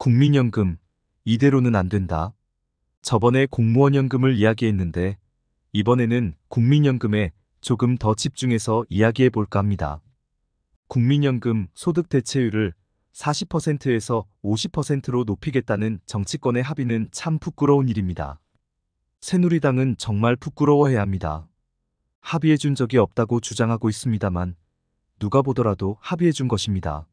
국민연금, 이대로는 안 된다. 저번에 공무원연금을 이야기했는데 이번에는 국민연금에 조금 더 집중해서 이야기해 볼까 합니다. 국민연금 소득 대체율을 40%에서 50%로 높이겠다는 정치권의 합의는 참 부끄러운 일입니다. 새누리당은 정말 부끄러워해야 합니다. 합의해 준 적이 없다고 주장하고 있습니다만 누가 보더라도 합의해 준 것입니다.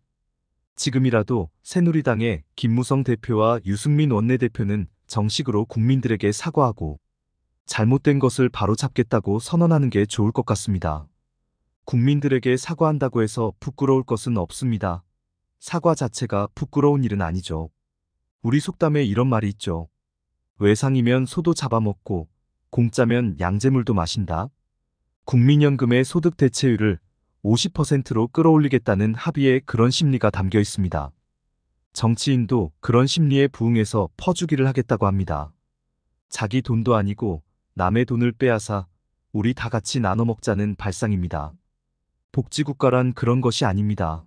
지금이라도 새누리당의 김무성 대표와 유승민 원내대표는 정식으로 국민들에게 사과하고 잘못된 것을 바로잡겠다고 선언하는 게 좋을 것 같습니다. 국민들에게 사과한다고 해서 부끄러울 것은 없습니다. 사과 자체가 부끄러운 일은 아니죠. 우리 속담에 이런 말이 있죠. 외상이면 소도 잡아먹고 공짜면 양재물도 마신다. 국민연금의 소득대체율을 50%로 끌어올리겠다는 합의에 그런 심리가 담겨 있습니다. 정치인도 그런 심리에 부응해서 퍼주기를 하겠다고 합니다. 자기 돈도 아니고 남의 돈을 빼앗아 우리 다 같이 나눠 먹자는 발상입니다. 복지국가란 그런 것이 아닙니다.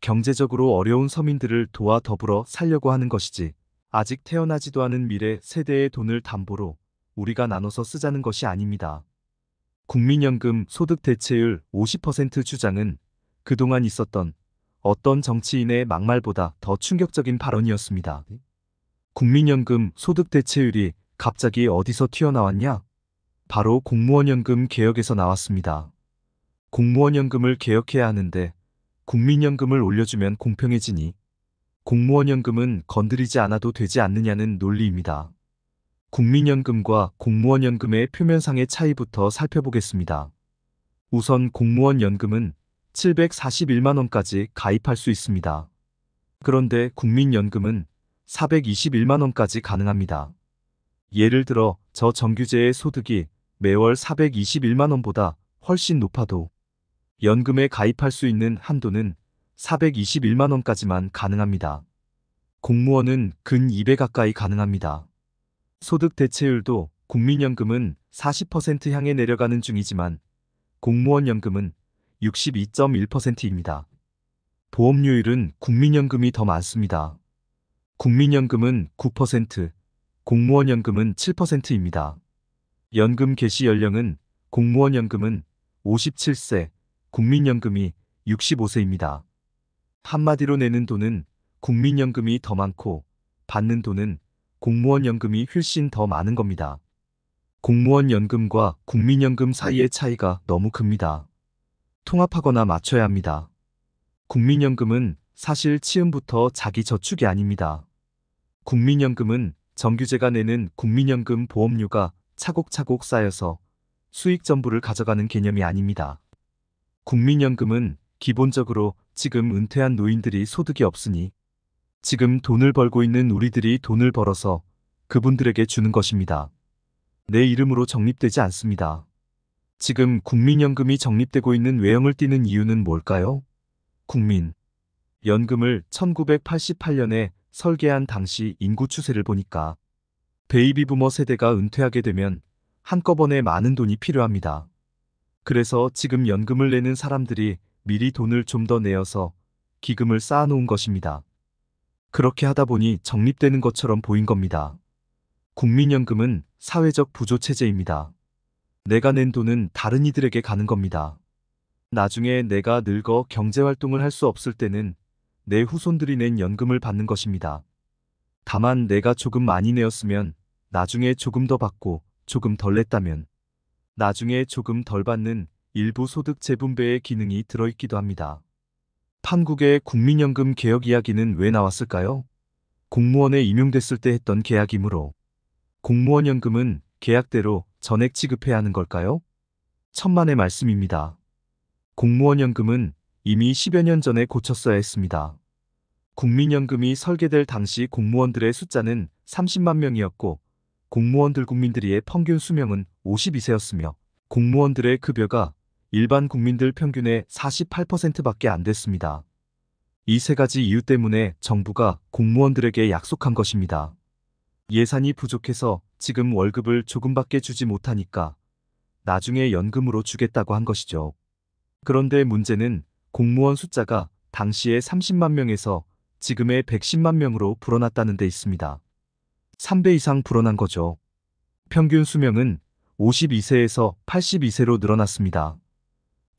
경제적으로 어려운 서민들을 도와 더불어 살려고 하는 것이지 아직 태어나지도 않은 미래 세대의 돈을 담보로 우리가 나눠서 쓰자는 것이 아닙니다. 국민연금 소득 대체율 50% 주장은 그동안 있었던 어떤 정치인의 막말보다 더 충격적인 발언이었습니다. 국민연금 소득 대체율이 갑자기 어디서 튀어나왔냐? 바로 공무원연금 개혁에서 나왔습니다. 공무원연금을 개혁해야 하는데 국민연금을 올려주면 공평해지니 공무원연금은 건드리지 않아도 되지 않느냐는 논리입니다. 국민연금과 공무원연금의 표면상의 차이부터 살펴보겠습니다. 우선 공무원연금은 741만원까지 가입할 수 있습니다. 그런데 국민연금은 421만원까지 가능합니다. 예를 들어 저 정규제의 소득이 매월 421만원보다 훨씬 높아도 연금에 가입할 수 있는 한도는 421만원까지만 가능합니다. 공무원은 근 2배 가까이 가능합니다. 소득 대체율도 국민연금은 40% 향해 내려가는 중이지만 공무원 연금은 62.1%입니다. 보험료율은 국민연금이 더 많습니다. 국민연금은 9%, 공무원연금은 7%입니다. 연금 개시 연령은 공무원연금은 57세, 국민연금이 65세입니다. 한마디로 내는 돈은 국민연금이 더 많고 받는 돈은 공무원 연금이 훨씬 더 많은 겁니다. 공무원 연금과 국민연금 사이의 차이가 너무 큽니다. 통합하거나 맞춰야 합니다. 국민연금은 사실 치음부터 자기 저축이 아닙니다. 국민연금은 정규제가 내는 국민연금 보험료가 차곡차곡 쌓여서 수익 전부를 가져가는 개념이 아닙니다. 국민연금은 기본적으로 지금 은퇴한 노인들이 소득이 없으니 지금 돈을 벌고 있는 우리들이 돈을 벌어서 그분들에게 주는 것입니다. 내 이름으로 적립되지 않습니다. 지금 국민연금이 적립되고 있는 외형을 띠는 이유는 뭘까요? 국민 연금을 1988년에 설계한 당시 인구 추세를 보니까 베이비부머 세대가 은퇴하게 되면 한꺼번에 많은 돈이 필요합니다. 그래서 지금 연금을 내는 사람들이 미리 돈을 좀 더 내어서 기금을 쌓아놓은 것입니다. 그렇게 하다 보니 적립되는 것처럼 보인 겁니다. 국민연금은 사회적 부조체제입니다. 내가 낸 돈은 다른 이들에게 가는 겁니다. 나중에 내가 늙어 경제활동을 할 수 없을 때는 내 후손들이 낸 연금을 받는 것입니다. 다만 내가 조금 많이 내었으면 나중에 조금 더 받고 조금 덜 냈다면 나중에 조금 덜 받는 일부 소득 재분배의 기능이 들어있기도 합니다. 한국의 국민연금 개혁 이야기는 왜 나왔을까요? 공무원에 임용됐을 때 했던 계약이므로 공무원 연금은 계약대로 전액 지급해야 하는 걸까요? 천만의 말씀입니다. 공무원 연금은 이미 10여 년 전에 고쳤어야 했습니다. 국민연금이 설계될 당시 공무원들의 숫자는 30만 명이었고 공무원들 국민들이의 평균 수명은 52세였으며 공무원들의 급여가 일반 국민들 평균의 48%밖에 안 됐습니다. 이 세 가지 이유 때문에 정부가 공무원들에게 약속한 것입니다. 예산이 부족해서 지금 월급을 조금밖에 주지 못하니까 나중에 연금으로 주겠다고 한 것이죠. 그런데 문제는 공무원 숫자가 당시에 30만 명에서 지금의 110만 명으로 불어났다는 데 있습니다. 3배 이상 불어난 거죠. 평균 수명은 52세에서 82세로 늘어났습니다.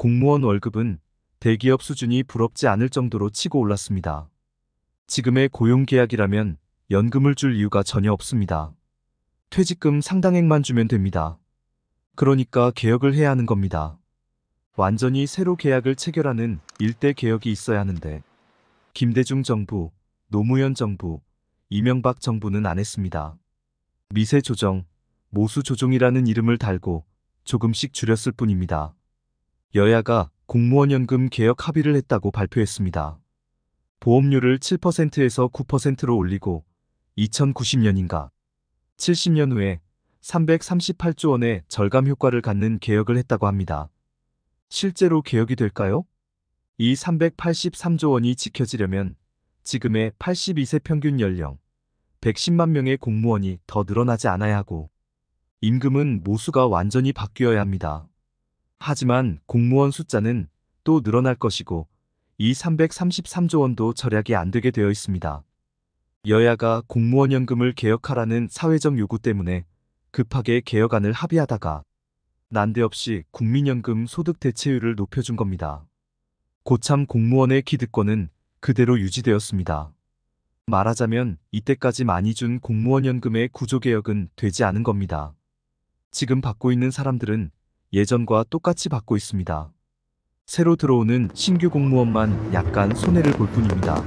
공무원 월급은 대기업 수준이 부럽지 않을 정도로 치고 올랐습니다. 지금의 고용계약이라면 연금을 줄 이유가 전혀 없습니다. 퇴직금 상당액만 주면 됩니다. 그러니까 개혁을 해야 하는 겁니다. 완전히 새로 계약을 체결하는 일대 개혁이 있어야 하는데 김대중 정부, 노무현 정부, 이명박 정부는 안 했습니다. 미세 조정, 모수 조정이라는 이름을 달고 조금씩 줄였을 뿐입니다. 여야가 공무원연금 개혁 합의를 했다고 발표했습니다. 보험료를 7%에서 9%로 올리고 2090년인가 70년 후에 338조 원의 절감 효과를 갖는 개혁을 했다고 합니다. 실제로 개혁이 될까요? 이 383조 원이 지켜지려면 지금의 82세 평균 연령 110만 명의 공무원이 더 늘어나지 않아야 하고 임금은 모수가 완전히 바뀌어야 합니다. 하지만 공무원 숫자는 또 늘어날 것이고 이 333조 원도 절약이 안 되게 되어 있습니다. 여야가 공무원 연금을 개혁하라는 사회적 요구 때문에 급하게 개혁안을 합의하다가 난데없이 국민연금 소득 대체율을 높여준 겁니다. 고참 공무원의 기득권은 그대로 유지되었습니다. 말하자면 이때까지 많이 준 공무원 연금의 구조개혁은 되지 않은 겁니다. 지금 받고 있는 사람들은 예전과 똑같이 받고 있습니다. 새로 들어오는 신규 공무원만 약간 손해를 볼 뿐입니다.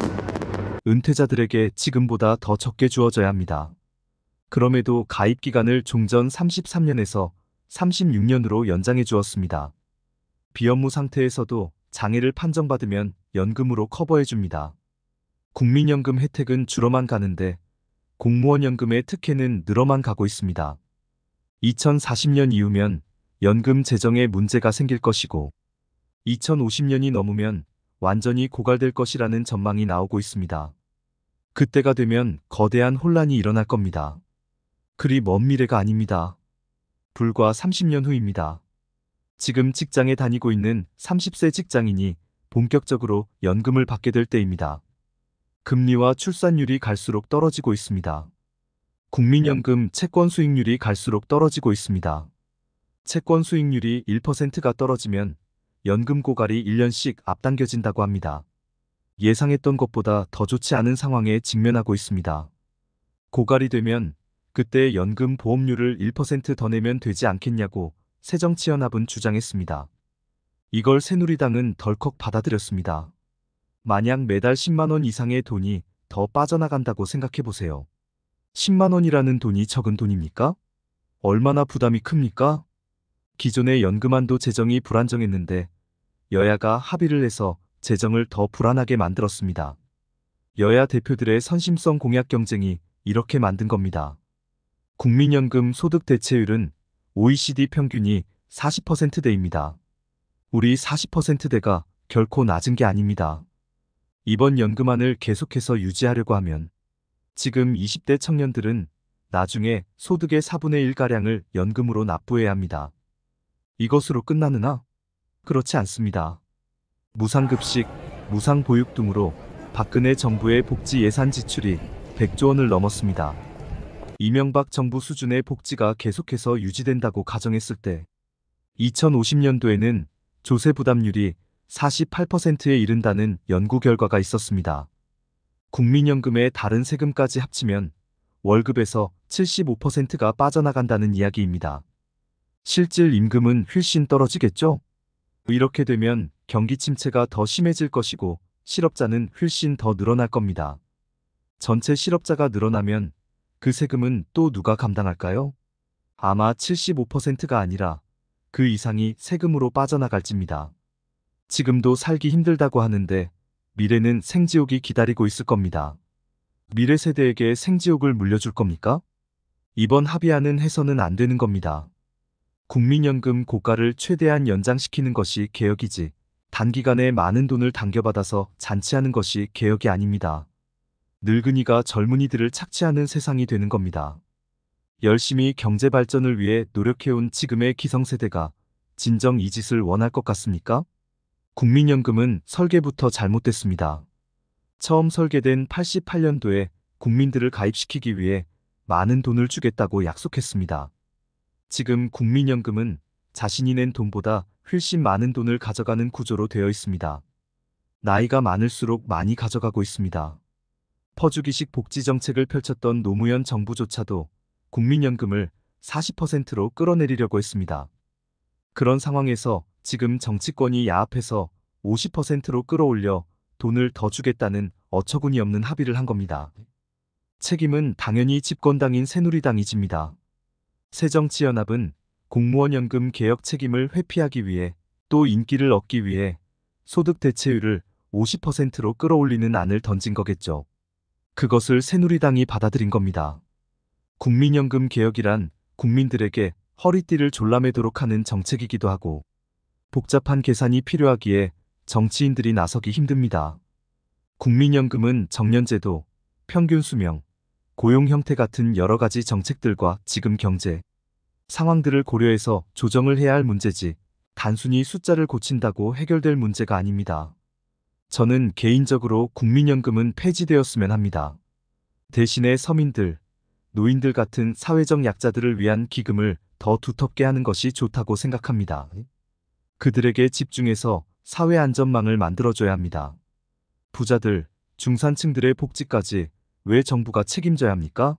은퇴자들에게 지금보다 더 적게 주어져야 합니다. 그럼에도 가입 기간을 종전 33년에서 36년으로 연장해 주었습니다. 비업무 상태에서도 장애를 판정받으면 연금으로 커버해 줍니다. 국민연금 혜택은 줄어만 가는데 공무원연금의 특혜는 늘어만 가고 있습니다. 2040년 이후면 연금 재정에 문제가 생길 것이고 2050년이 넘으면 완전히 고갈될 것이라는 전망이 나오고 있습니다. 그때가 되면 거대한 혼란이 일어날 겁니다. 그리 먼 미래가 아닙니다. 불과 30년 후입니다. 지금 직장에 다니고 있는 30세 직장인이 본격적으로 연금을 받게 될 때입니다. 금리와 출산율이 갈수록 떨어지고 있습니다. 국민연금 채권 수익률이 갈수록 떨어지고 있습니다. 채권 수익률이 1%가 떨어지면 연금 고갈이 1년씩 앞당겨진다고 합니다. 예상했던 것보다 더 좋지 않은 상황에 직면하고 있습니다. 고갈이 되면 그때 연금 보험료를 1%더 내면 되지 않겠냐고 새정치연합은 주장했습니다. 이걸 새누리당은 덜컥 받아들였습니다. 만약 매달 10만원 이상의 돈이 더 빠져나간다고 생각해보세요. 10만원이라는 돈이 적은 돈입니까? 얼마나 부담이 큽니까? 기존의 연금안도 재정이 불안정했는데 여야가 합의를 해서 재정을 더 불안하게 만들었습니다. 여야 대표들의 선심성 공약 경쟁이 이렇게 만든 겁니다. 국민연금 소득 대체율은 OECD 평균이 40%대입니다. 우리 40%대가 결코 낮은 게 아닙니다. 이번 연금안을 계속해서 유지하려고 하면 지금 20대 청년들은 나중에 소득의 4분의 1가량을 연금으로 납부해야 합니다. 이것으로 끝나느나 그렇지 않습니다. 무상급식, 무상보육 등으로 박근혜 정부의 복지 예산 지출이 100조 원을 넘었습니다. 이명박 정부 수준의 복지가 계속해서 유지된다고 가정했을 때 2050년도에는 조세 부담률이 48%에 이른다는 연구 결과가 있었습니다. 국민연금의 다른 세금까지 합치면 월급에서 75%가 빠져나간다는 이야기입니다. 실질 임금은 훨씬 떨어지겠죠? 이렇게 되면 경기 침체가 더 심해질 것이고 실업자는 훨씬 더 늘어날 겁니다. 전체 실업자가 늘어나면 그 세금은 또 누가 감당할까요? 아마 75%가 아니라 그 이상이 세금으로 빠져나갈지입니다. 지금도 살기 힘들다고 하는데 미래는 생지옥이 기다리고 있을 겁니다. 미래 세대에게 생지옥을 물려줄 겁니까? 이번 합의안은 해서는 안 되는 겁니다. 국민연금 고가를 최대한 연장시키는 것이 개혁이지 단기간에 많은 돈을 당겨받아서 잔치하는 것이 개혁이 아닙니다. 늙은이가 젊은이들을 착취하는 세상이 되는 겁니다. 열심히 경제 발전을 위해 노력해온 지금의 기성세대가 진정 이 짓을 원할 것 같습니까? 국민연금은 설계부터 잘못됐습니다. 처음 설계된 88년도에 국민들을 가입시키기 위해 많은 돈을 주겠다고 약속했습니다. 지금 국민연금은 자신이 낸 돈보다 훨씬 많은 돈을 가져가는 구조로 되어 있습니다. 나이가 많을수록 많이 가져가고 있습니다. 퍼주기식 복지 정책을 펼쳤던 노무현 정부조차도 국민연금을 40%로 끌어내리려고 했습니다. 그런 상황에서 지금 정치권이 야합해서 50%로 끌어올려 돈을 더 주겠다는 어처구니없는 합의를 한 겁니다. 책임은 당연히 집권당인 새누리당이 집니다. 새정치연합은 공무원연금 개혁 책임을 회피하기 위해 또 인기를 얻기 위해 소득 대체율을 50%로 끌어올리는 안을 던진 거겠죠. 그것을 새누리당이 받아들인 겁니다. 국민연금 개혁이란 국민들에게 허리띠를 졸라매도록 하는 정책이기도 하고 복잡한 계산이 필요하기에 정치인들이 나서기 힘듭니다. 국민연금은 정년제도, 평균수명, 고용 형태 같은 여러 가지 정책들과 지금 경제 상황들을 고려해서 조정을 해야 할 문제지 단순히 숫자를 고친다고 해결될 문제가 아닙니다. 저는 개인적으로 국민연금은 폐지되었으면 합니다. 대신에 서민들, 노인들 같은 사회적 약자들을 위한 기금을 더 두텁게 하는 것이 좋다고 생각합니다. 그들에게 집중해서 사회 안전망을 만들어줘야 합니다. 부자들, 중산층들의 복지까지 왜 정부가 책임져야 합니까?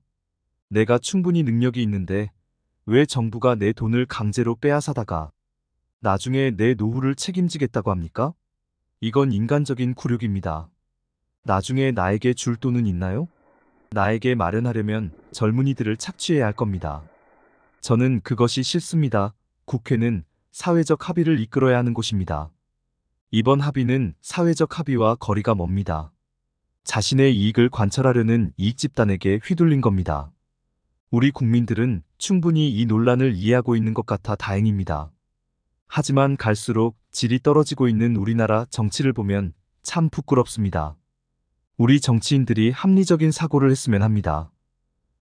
내가 충분히 능력이 있는데 왜 정부가 내 돈을 강제로 빼앗아다가 나중에 내 노후를 책임지겠다고 합니까? 이건 인간적인 굴욕입니다. 나중에 나에게 줄 돈은 있나요? 나에게 마련하려면 젊은이들을 착취해야 할 겁니다. 저는 그것이 싫습니다. 국회는 사회적 합의를 이끌어야 하는 곳입니다. 이번 합의는 사회적 합의와 거리가 멉니다. 자신의 이익을 관철하려는 이익 집단에게 휘둘린 겁니다. 우리 국민들은 충분히 이 논란을 이해하고 있는 것 같아 다행입니다. 하지만 갈수록 질이 떨어지고 있는 우리나라 정치를 보면 참 부끄럽습니다. 우리 정치인들이 합리적인 사고를 했으면 합니다.